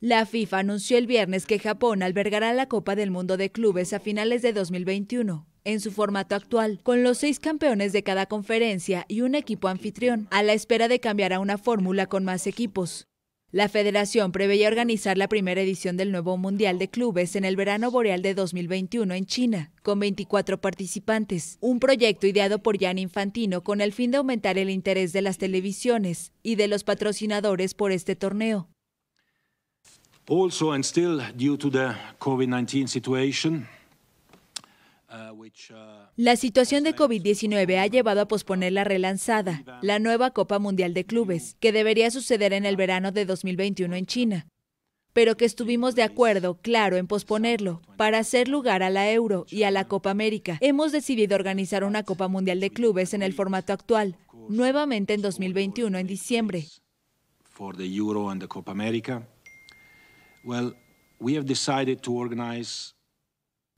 La FIFA anunció el viernes que Japón albergará la Copa del Mundo de Clubes a finales de 2021 en su formato actual, con los seis campeones de cada conferencia y un equipo anfitrión, a la espera de cambiar a una fórmula con más equipos. La federación preveía organizar la primera edición del nuevo Mundial de Clubes en el verano boreal de 2021 en China, con 24 participantes, un proyecto ideado por Jan Infantino con el fin de aumentar el interés de las televisiones y de los patrocinadores por este torneo. Uh, la situación de COVID-19 ha llevado a posponer la relanzada, la nueva Copa Mundial de Clubes, que debería suceder en el verano de 2021 en China, pero que estuvimos de acuerdo, claro, en posponerlo, para hacer lugar a la Euro y a la Copa América. Hemos decidido organizar una Copa Mundial de Clubes en el formato actual, nuevamente en 2021, en diciembre. Euro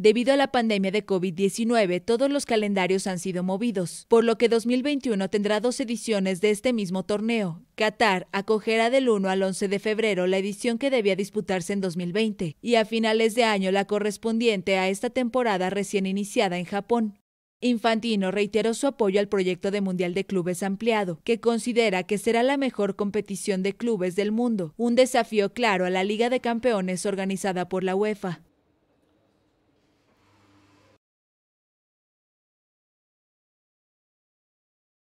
Debido a la pandemia de COVID-19, todos los calendarios han sido movidos, por lo que 2021 tendrá dos ediciones de este mismo torneo. Qatar acogerá del 1 al 11 de febrero la edición que debía disputarse en 2020 y a finales de año la correspondiente a esta temporada recién iniciada en Japón. Infantino reiteró su apoyo al proyecto de Mundial de Clubes ampliado, que considera que será la mejor competición de clubes del mundo, un desafío claro a la Liga de Campeones organizada por la UEFA.